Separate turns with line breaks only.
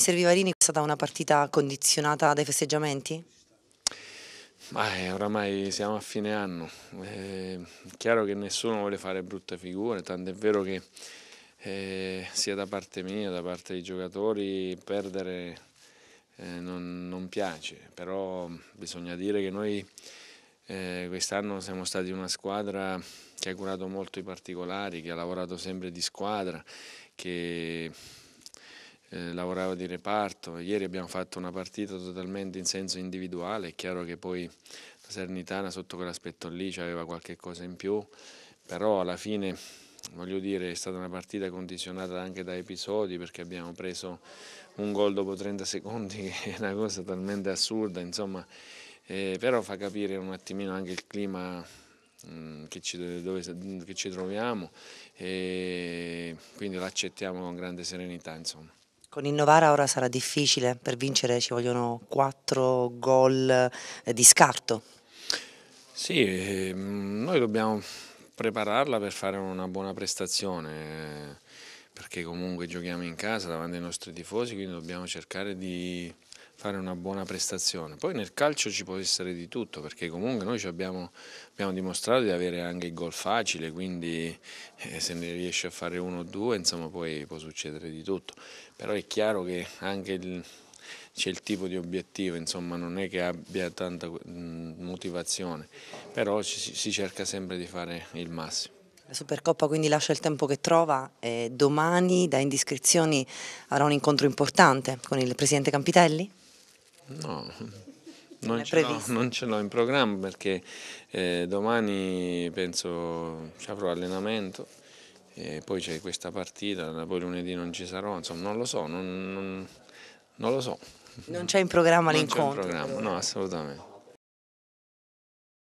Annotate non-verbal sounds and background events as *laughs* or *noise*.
Mi serviva Rini, è stata una partita condizionata dai festeggiamenti?
Beh, oramai siamo a fine anno, è eh, chiaro che nessuno vuole fare brutte figure, tanto è vero che eh, sia da parte mia, da parte dei giocatori, perdere eh, non, non, piace, però bisogna dire che noi eh, quest'anno siamo stati una squadra che ha curato molto i particolari, che ha lavorato sempre di squadra, che eh, lavorava di reparto, ieri abbiamo fatto una partita totalmente in senso individuale, è chiaro che poi la Sernitana sotto quell'aspetto lì aveva qualche cosa in più, però alla fine voglio dire, è stata una partita condizionata anche da episodi perché abbiamo preso un gol dopo 30 secondi *laughs* che è una cosa talmente assurda, insomma, eh, però fa capire un attimino anche il clima mm, che, ci, dove, che ci troviamo e quindi l'accettiamo con grande serenità. Insomma. Con il
Novara ora sarà difficile, per vincere ci vogliono 4 gol eh, di scarto.
Sì, ehm, noi dobbiamo prepararla per fare una buona prestazione perché comunque giochiamo in casa davanti ai nostri tifosi, quindi dobbiamo cercare di fare una buona prestazione. Poi nel calcio ci può essere di tutto, perché comunque noi abbiamo, abbiamo dimostrato di avere anche il gol facile, quindi eh, se ne riesce a fare uno o due, insomma poi può succedere di tutto. Però è chiaro che anche il c'è il tipo di obiettivo, insomma non è che abbia tanta motivazione, però si cerca sempre di fare il massimo.
La Supercoppa quindi lascia il tempo che trova e domani da indiscrezioni avrà un incontro importante con il Presidente Campitelli?
No, *laughs* non ce, non ce, l'ho, in programma perché eh, domani penso ci avrò allenamento e poi c'è questa partita, poi lunedì non ci sarò, insomma non lo so, non, non, non lo so. Non c'è in programma l'incontro? Non c'è in programma, no assolutamente.